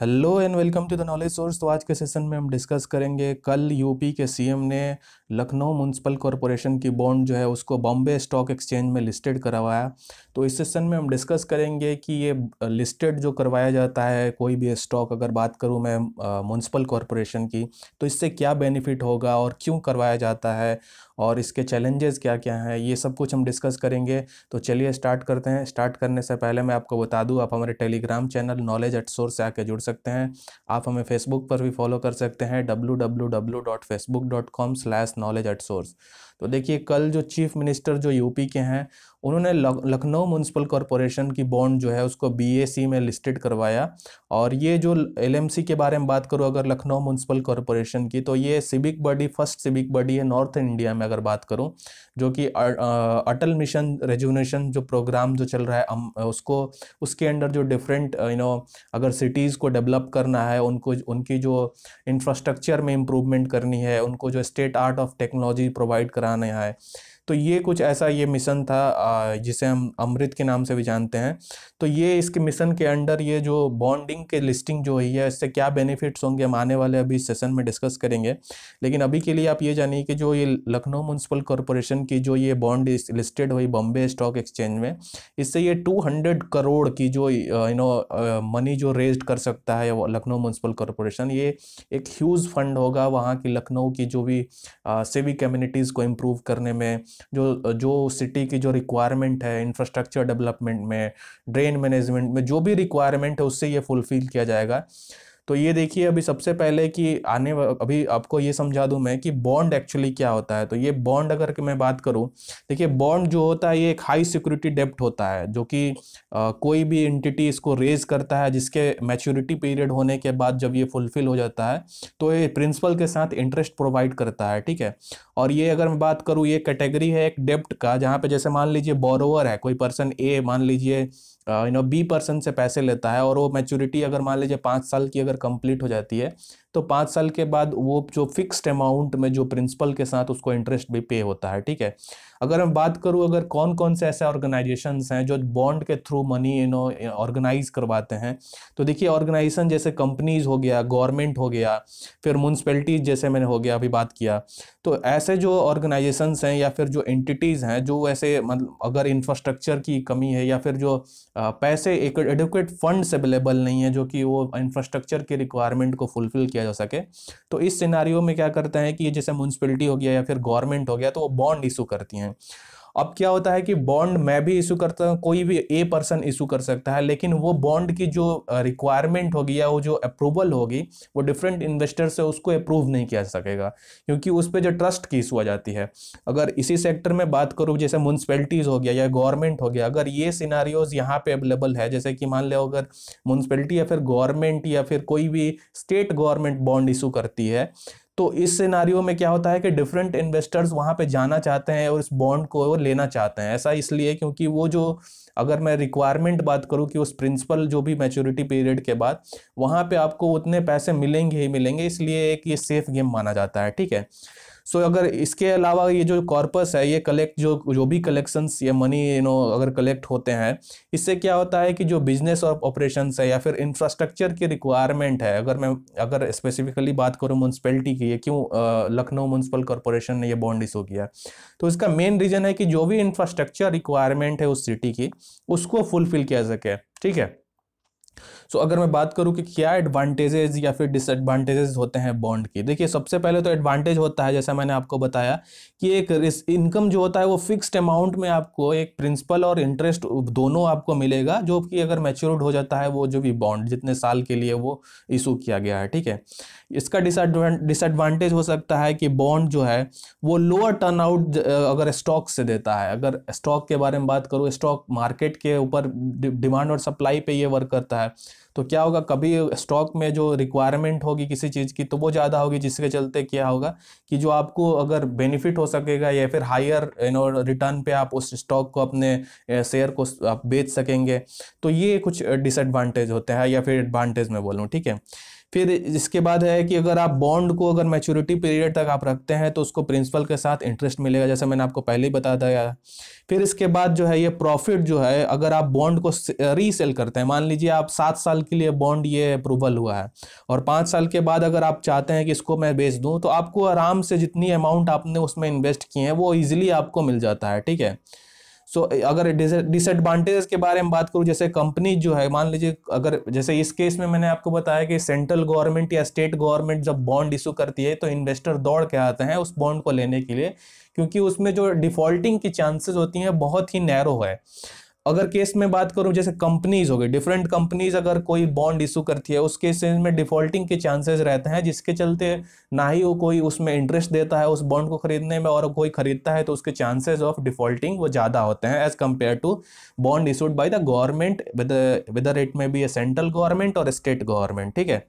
hello and welcome to the knowledge source तो आज के सेशन में हम डिस्कस करेंगे कल यूपी के सीएम ने लखनऊ म्यूनसिपल कॉरपोरेशन की बॉन्ड जो है उसको बॉम्बे स्टॉक एक्सचेंज में लिस्टेड करवाया तो इस सेशन में हम डिस्कस करेंगे कि ये लिस्टेड जो करवाया जाता है कोई भी स्टॉक अगर बात करूँ मैं म्यूनसिपल कॉरपोरेशन की तो इससे क्या बेनिफिट होगा और क्यों करवाया जाता है और इसके चैलेंजेस क्या क्या हैं ये सब कुछ हम डिस्कस करेंगे तो चलिए स्टार्ट करते हैं स्टार्ट करने से पहले मैं आपको बता दूँ आप हमारे telegram channel knowledge at source से आके जुड़ सकते सकते हैं आप हमें फेसबुक पर भी फॉलो कर सकते हैं W W W dot Facebook dot com slash knowledge at source तो देखिए कल जो चीफ मिनिस्टर जो यूपी के हैं उन्होंने लखनऊ म्यूनसिपल कॉरपोरेशन की बॉन्ड जो है उसको बीएसी में लिस्टेड करवाया और ये जो एलएमसी के बारे में बात करूँ अगर लखनऊ म्यूनसिपल कॉरपोरेशन की तो ये civic body first civic body है नॉर्थ इंडिया में अगर बात करूँ जो कि अटल मिशन रेजुनेशन जो प्रोग्राम जो चल रहा है उसको उसके अंडर जो डिफरेंट यू नो अगर सिटीज़ को डेवलप करना है उनको उनकी जो इंफ्रास्ट्रक्चर में इम्प्रूवमेंट करनी है उनको जो state art of technology provide कराना है तो ये कुछ ऐसा ये मिशन था जिसे हम अमृत के नाम से भी जानते हैं तो ये इसके मिशन के अंडर ये जो बॉन्डिंग के लिस्टिंग जो हुई है इससे क्या बेनिफिट्स होंगे हम आने वाले अभी सेशन में डिस्कस करेंगे लेकिन अभी के लिए आप ये जानिए कि जो ये लखनऊ म्यूनसिपल कॉरपोरेशन की जो ये बॉन्ड लिस्टेड हुई बॉम्बे स्टॉक एक्सचेंज में इससे ये टू हंड्रेड करोड़ की जो यू नो मनी जो रेज कर सकता है लखनऊ म्यूनसिपल कॉरपोरेशन ये एक ह्यूज फंड होगा वहाँ की लखनऊ की जो भी सिविक कम्युनिटीज़ को इम्प्रूव करने में जो जो सिटी की जो रिक्वायरमेंट है इंफ्रास्ट्रक्चर डेवलपमेंट में ड्रेन मैनेजमेंट में जो भी रिक्वायरमेंट है उससे ये फुलफिल किया जाएगा तो ये देखिए अभी सबसे पहले कि आने अभी आपको ये समझा दूं मैं कि बॉन्ड एक्चुअली क्या होता है तो ये बॉन्ड अगर मैं बात करूं देखिए बॉन्ड जो होता है ये एक हाई सिक्योरिटी डेप्ट होता है जो कि आ, कोई भी एंटिटी इसको रेज करता है जिसके मैच्योरिटी पीरियड होने के बाद जब ये फुलफिल हो जाता है तो ये प्रिंसिपल के साथ इंटरेस्ट प्रोवाइड करता है ठीक है और ये अगर मैं बात करूँ ये कैटेगरी है एक डेप्ट का जहाँ पर जैसे मान लीजिए बोरोवर है कोई पर्सन ए मान लीजिए यू नो बी पर्सन से पैसे लेता है और वो मैच्योरिटी अगर मान लीजिए पाँच साल की अगर कंप्लीट हो जाती है तो पाँच साल के बाद वो जो फिक्स्ड अमाउंट में जो प्रिंसिपल के साथ उसको इंटरेस्ट भी पे होता है ठीक है अगर मैं बात करूँ अगर कौन कौन से ऐसे ऑर्गेनाइजेशन हैं जो बॉन्ड के through money you know organise करवाते हैं तो देखिए ऑर्गेनाइजेशन जैसे कंपनीज हो गया गवर्नमेंट हो गया फिर म्यूनसिपैलिटीज जैसे मैंने हो गया अभी बात किया तो ऐसे जो ऑर्गेनाइजेशन हैं या फिर जो एंटिटीज़ हैं जो ऐसे मतलब अगर इंफ्रास्ट्रक्चर की कमी है या फिर जो पैसे एडोकेट फंड्स अवेलेबल नहीं है जो कि वो इंफ्रास्ट्रक्चर के रिक्वायरमेंट को फुलफिल किया किया जा सके तो इस सिनारियों में क्या करते हैं कि जैसे म्यूनसिपलिटी हो गया या फिर गवर्नमेंट हो गया तो वो बॉन्ड इशू करती हैं अब क्या होता है कि बॉन्ड मैं भी इशू करता हूँ कोई भी ए पर्सन इशू कर सकता है लेकिन वो बॉन्ड की जो रिक्वायरमेंट होगी या वो जो अप्रूवल होगी वो डिफरेंट इन्वेस्टर से उसको अप्रूव नहीं किया सकेगा क्योंकि उस पर जो ट्रस्ट की इशू आ जाती है अगर इसी सेक्टर में बात करूँ जैसे म्यूनसिपैलिटीज़ हो गया या गवर्नमेंट हो गया अगर ये सीनारीज़ यहाँ पर अवेलेबल है जैसे कि मान लो अगर म्यूनसिपैलिटी या फिर गवर्नमेंट या फिर कोई भी स्टेट गवर्नमेंट बॉन्ड इशू करती है तो इस सिनारियों में क्या होता है कि डिफरेंट इन्वेस्टर्स वहाँ पे जाना चाहते हैं और इस बॉन्ड को वो लेना चाहते हैं ऐसा इसलिए क्योंकि वो जो अगर मैं रिक्वायरमेंट बात करूँ कि उस प्रिंसिपल जो भी मैच्योरिटी पीरियड के बाद वहाँ पे आपको उतने पैसे मिलेंगे ही मिलेंगे इसलिए एक ये सेफ़ गेम माना जाता है ठीक है सो so, अगर इसके अलावा ये जो कॉर्पस है ये कलेक्ट जो जो भी कलेक्शंस या मनी यू नो अगर कलेक्ट होते हैं इससे क्या होता है कि जो बिजनेस और ऑपरेशन है या फिर इंफ्रास्ट्रक्चर की रिक्वायरमेंट है अगर मैं अगर स्पेसिफिकली बात करूँ म्यूनसिपैलिटी की ये क्यों लखनऊ म्यूनसिपल कॉरपोरेशन ने यह बॉन्ड इशू किया तो इसका मेन रीजन है कि जो भी इंफ्रास्ट्रक्चर रिक्वायरमेंट है उस सिटी की उसको फुलफिल किया सके ठीक है सो so, अगर मैं बात करूँ कि क्या एडवांटेजेस या फिर डिसएडवांटेजेस होते हैं बॉन्ड के देखिए सबसे पहले तो एडवांटेज होता है जैसा मैंने आपको बताया कि एक इनकम जो होता है वो फिक्स्ड अमाउंट में आपको एक प्रिंसिपल और इंटरेस्ट दोनों आपको मिलेगा जो कि अगर मेच्योर्ड हो जाता है वो जो भी बॉन्ड जितने साल के लिए वो इशू किया गया है ठीक है इसका डिसएडवांटेज हो सकता है कि बॉन्ड जो है वो लोअर टर्न आउट अगर स्टॉक से देता है अगर स्टॉक के बारे में बात करूँ स्टॉक मार्केट के ऊपर डिमांड और सप्लाई पे ये वर्क करता है तो क्या होगा कभी स्टॉक में जो रिक्वायरमेंट होगी किसी चीज़ की तो वो ज़्यादा होगी जिसके चलते क्या होगा कि जो आपको अगर बेनिफिट हो सकेगा या फिर हायर यू रिटर्न पे आप उस स्टॉक को अपने शेयर को आप बेच सकेंगे तो ये कुछ डिसएडवांटेज होते हैं या फिर एडवांटेज में बोलूँ ठीक है फिर इसके बाद है कि अगर आप बॉन्ड को अगर मैच्योरिटी पीरियड तक आप रखते हैं तो उसको प्रिंसिपल के साथ इंटरेस्ट मिलेगा जैसे मैंने आपको पहले ही बता दिया फिर इसके बाद जो है ये प्रॉफिट जो है अगर आप बॉन्ड को रीसेल करते हैं मान लीजिए आप सात साल के लिए बॉन्ड ये अप्रूवल हुआ है और पाँच साल के बाद अगर आप चाहते हैं कि इसको मैं बेच दूँ तो आपको आराम से जितनी अमाउंट आपने उसमें इन्वेस्ट किए हैं वो ईजिली आपको मिल जाता है ठीक है सो so, अगर डिसएडवांटेजेस के बारे में बात करूँ जैसे कंपनी जो है मान लीजिए अगर जैसे इस केस में मैंने आपको बताया कि सेंट्रल गवर्नमेंट या स्टेट गवर्नमेंट जब बॉन्ड इशू करती है तो इन्वेस्टर दौड़ के आते हैं उस बॉन्ड को लेने के लिए क्योंकि उसमें जो डिफॉल्टिंग की चांसेस होती हैं बहुत ही नैरो है अगर केस में बात करूं जैसे कंपनीज हो गई डिफरेंट कंपनीज अगर कोई बॉन्ड इशू करती है उस केस में डिफॉल्टिंग के चांसेस रहते हैं जिसके चलते ना ही वो कोई उसमें इंटरेस्ट देता है उस बॉन्ड को खरीदने में और कोई खरीदता है तो उसके चांसेस ऑफ डिफॉल्टिंग वो ज़्यादा होते हैं as compare to bond issued by the government whether it may be a central government और स्टेट गवर्नमेंट ठीक है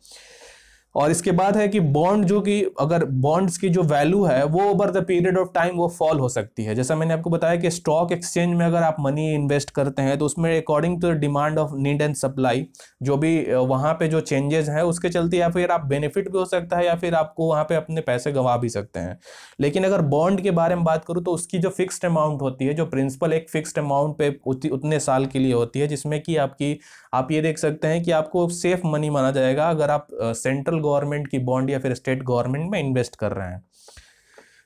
और इसके बाद है कि बॉन्ड जो कि अगर बॉन्ड्स की जो वैल्यू है वो over the period of time वो फॉल हो सकती है जैसा मैंने आपको बताया कि स्टॉक एक्सचेंज में अगर आप मनी इन्वेस्ट करते हैं तो उसमें according to demand of need and supply जो भी वहाँ पे जो चेंजेस हैं उसके चलते या फिर आप बेनिफिट भी हो सकता है या फिर आपको वहाँ पर अपने पैसे गंवा भी सकते हैं लेकिन अगर बॉन्ड के बारे में बात करूँ तो उसकी जो फिक्सड अमाउंट होती है जो प्रिंसिपल एक फिक्सड अमाउंट पे उतने साल के लिए होती है जिसमें कि आपकी आप ये देख सकते हैं कि आपको सेफ मनी माना जाएगा अगर आप सेंट्रल गवर्नमेंट की बॉन्ड या फिर स्टेट गवर्नमेंट में इन्वेस्ट कर रहे हैं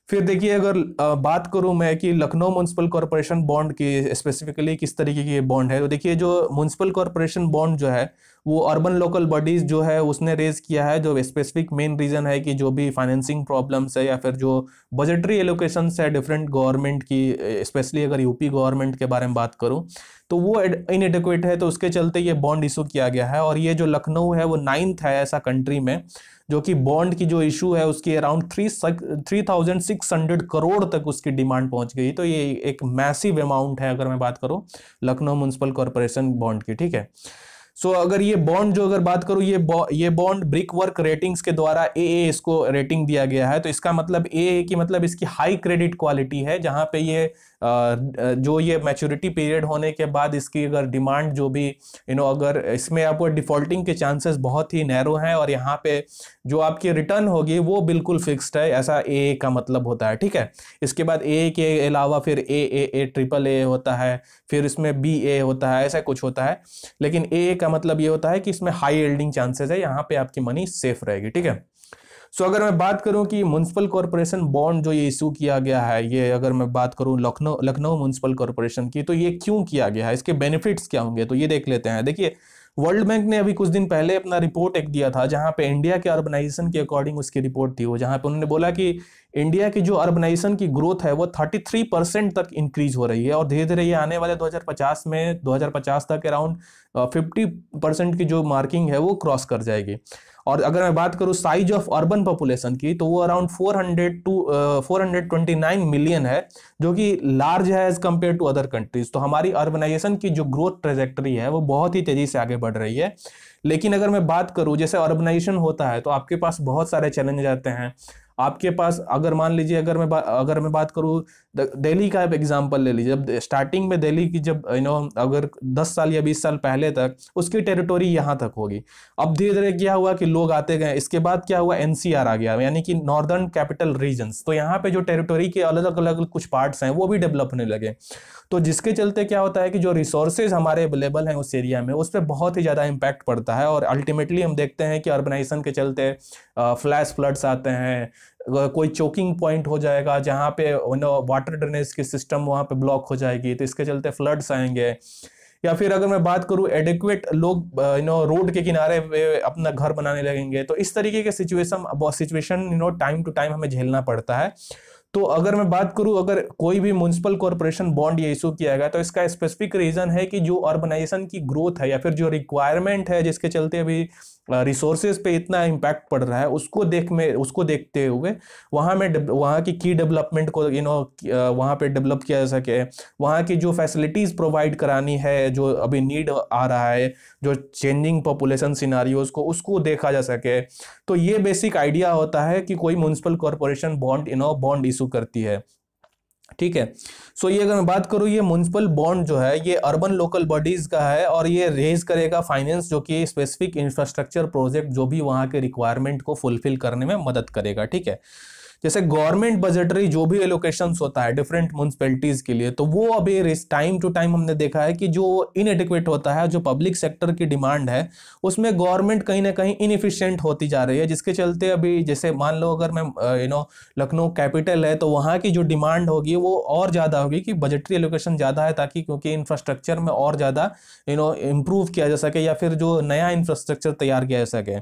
फिर देखिए अगर बात करूं मैं कि लखनऊ म्यूनसिपल कॉरपोरेशन बॉन्ड की स्पेसिफिकली किस तरीके की बॉन्ड है तो देखिए जो म्यूनसिपल कॉरपोरेशन बॉन्ड जो है वो अर्बन लोकल बॉडीज़ जो है उसने रेज किया है जो स्पेसिफिक मेन रीज़न है कि जो भी फाइनेंसिंग प्रॉब्लम्स है या फिर जो बजटरी एलोकेशन है डिफरेंट गवर्नमेंट की स्पेशली अगर यूपी गवर्नमेंट के बारे में बात करूँ तो वो इनएडिक्वेट है तो उसके चलते ये बॉन्ड इशू किया गया है और ये जो लखनऊ है वो नाइन्थ है ऐसा कंट्री में जो कि बॉन्ड की जो इशू है उसकी around three three thousand six hundred crore तक उसकी डिमांड पहुंच गई तो ये एक मैसिव अमाउंट है अगर मैं बात करूँ लखनऊ म्यूनसिपल कॉरपोरेशन बॉन्ड की ठीक है सो so, अगर ये बॉन्ड जो अगर बात करूँ ये बौ, ये बॉन्ड ब्रिक वर्क रेटिंग्स के द्वारा ए ए इसको रेटिंग दिया गया है तो इसका मतलब ए की मतलब इसकी हाई क्रेडिट क्वालिटी है जहाँ पे ये जो ये मैच्योरिटी पीरियड होने के बाद इसकी अगर डिमांड जो भी यू नो अगर इसमें आपको डिफॉल्टिंग के चांसेस बहुत ही नैरो हैं और यहाँ पे जो आपकी रिटर्न होगी वो बिल्कुल फिक्स्ड है ऐसा ए का मतलब होता है ठीक है इसके बाद ए के अलावा फिर ए ए ए ट्रिपल ए होता है फिर इसमें बी ए होता है ऐसा कुछ होता है लेकिन ए का का मतलब ये होता है कि इसमें हाई एल्डिंग चांसेस है यहाँ पे आपकी मनी सेफ रहेगी ठीक है सो अगर मैं बात करूँ कि म्यूनसिपल कॉरपोरेशन बॉन्ड जो ये इशू किया गया है ये अगर मैं बात करूँ लखनऊ लखनऊ म्यूनसिपल कॉरपोरेशन की तो ये क्यों किया गया है इसके बेनिफिट्स क्या होंगे तो ये देख लेते हैं देखिए वर्ल्ड बैंक ने अभी कुछ दिन पहले अपना रिपोर्ट एक दिया था जहां पे इंडिया के ऑर्गेनाइजेशन के अकॉर्डिंग उसकी रिपोर्ट थी वो जहां पे उन्होंने बोला कि इंडिया की जो अर्बनाइजेशन की ग्रोथ है वो 33 परसेंट तक इंक्रीज हो रही है और धीरे धीरे ये आने वाले 2050 में 2050 तक अराउंड 50 परसेंट की जो मार्किंग है वो क्रॉस कर जाएगी और अगर मैं बात करूँ साइज ऑफ अर्बन पॉपुलेशन की तो वो अराउंड 400 टू फोर मिलियन है जो कि लार्ज है as compare to other countries तो हमारी अर्बनाइजेशन की जो ग्रोथ ट्रेजेक्टरी है वो बहुत ही तेजी से आगे बढ़ रही है लेकिन अगर मैं बात करूँ जैसे अर्बनाइजेशन होता है तो आपके पास बहुत सारे चैलेंज आते हैं आपके पास अगर मान लीजिए अगर मैं अगर मैं बात करूँ दिल्ली का एग्जाम्पल ले लीजिए जब स्टार्टिंग में दिल्ली की जब यू नो अगर दस साल या बीस साल पहले तक उसकी टेरिटोरी यहाँ तक होगी अब धीरे धीरे क्या हुआ कि लोग आते गए इसके बाद क्या हुआ एन आ गया यानी कि नॉर्दर्न कैपिटल रीजन्स तो यहाँ पे जो टेरिटोरी के अलग अलग कुछ पार्ट्स हैं वो भी डेवलप होने लगे तो जिसके चलते क्या होता है कि जो रिसोर्सेज हमारे अवेलेबल हैं उस एरिया में उस पर बहुत ही ज़्यादा इम्पैक्ट पड़ता है और अल्टीमेटली हम देखते हैं कि अर्बनाइजेशन के चलते फ्लैश फ्लड्स आते हैं कोई चोकिंग पॉइंट हो जाएगा जहाँ पे नो वाटर ड्रेनेज की सिस्टम वहाँ पे ब्लॉक हो जाएगी तो इसके चलते फ्लड्स आएंगे या फिर अगर मैं बात करूँ एडिक्वेट लोग यू नो रोड के किनारे अपना घर बनाने लगेंगे तो इस तरीके के situation situation you know time to time हमें झेलना पड़ता है तो अगर मैं बात करूँ अगर कोई भी म्यूनसिपल कॉरपोरेशन बॉन्ड ये इशू किया गया तो इसका स्पेसिफिक रीजन है कि जो ऑर्गेनाइजेशन की ग्रोथ है या फिर जो रिक्वायरमेंट है जिसके चलते अभी रिसोर्सेज पे इतना इम्पैक्ट पड़ रहा है उसको देख में उसको देखते हुए वहाँ में वहाँ की की डेवलपमेंट को यू नो वहाँ पे डेवलप किया जा सके वहाँ की जो फैसिलिटीज़ प्रोवाइड करानी है जो अभी नीड आ रहा है जो चेंजिंग पॉपुलेशन सिनारियोज को उसको देखा जा सके तो ये बेसिक आइडिया होता है कि कोई municipal corporation bond you know bond issue करती है ठीक है सो ये अगर मैं बात करूँ ये म्यूनसिपल बॉन्ड जो है ये अर्बन लोकल बॉडीज़ का है और ये रेज करेगा फाइनेंस जो कि स्पेसिफिक इंफ्रास्ट्रक्चर प्रोजेक्ट जो भी वहाँ के रिक्वायरमेंट को फुलफिल करने में मदद करेगा ठीक है जैसे गवर्नमेंट बजटरी जो भी एलोकेशन होता है डिफरेंट म्यूनसिपैलिटीज के लिए तो वो अभी टाइम टू टाइम हमने देखा है कि जो इनएडिक्वेट होता है जो पब्लिक सेक्टर की डिमांड है उसमें गवर्नमेंट कहीं ना कहीं इनफिशियंट होती जा रही है जिसके चलते अभी जैसे मान लो अगर मैं यू नो लखनऊ कैपिटल है तो वहाँ की जो डिमांड होगी वो और ज़्यादा होगी कि बजटरी एलोकेशन ज़्यादा है ताकि क्योंकि इंफ्रास्ट्रक्चर में और ज़्यादा यू नो इम्प्रूव किया जा सके या फिर जो नया इंफ्रास्ट्रक्चर तैयार किया जा सके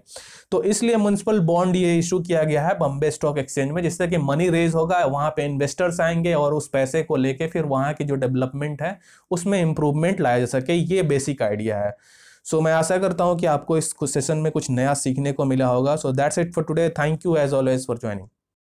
तो इसलिए म्यूनसिपल बॉन्ड ये इशू किया गया है बॉम्बे स्टॉक एक्सचेंज में जिस तरह की मनी रेज होगा वहाँ पे इन्वेस्टर्स आएंगे और उस पैसे को लेके फिर वहाँ की जो डेवलपमेंट है उसमें इम्प्रूवमेंट लाया जा सके ये बेसिक आइडिया है सो so, मैं आशा करता हूँ कि आपको इस सेशन में कुछ नया सीखने को मिला होगा so that's it for today thank you as always for joining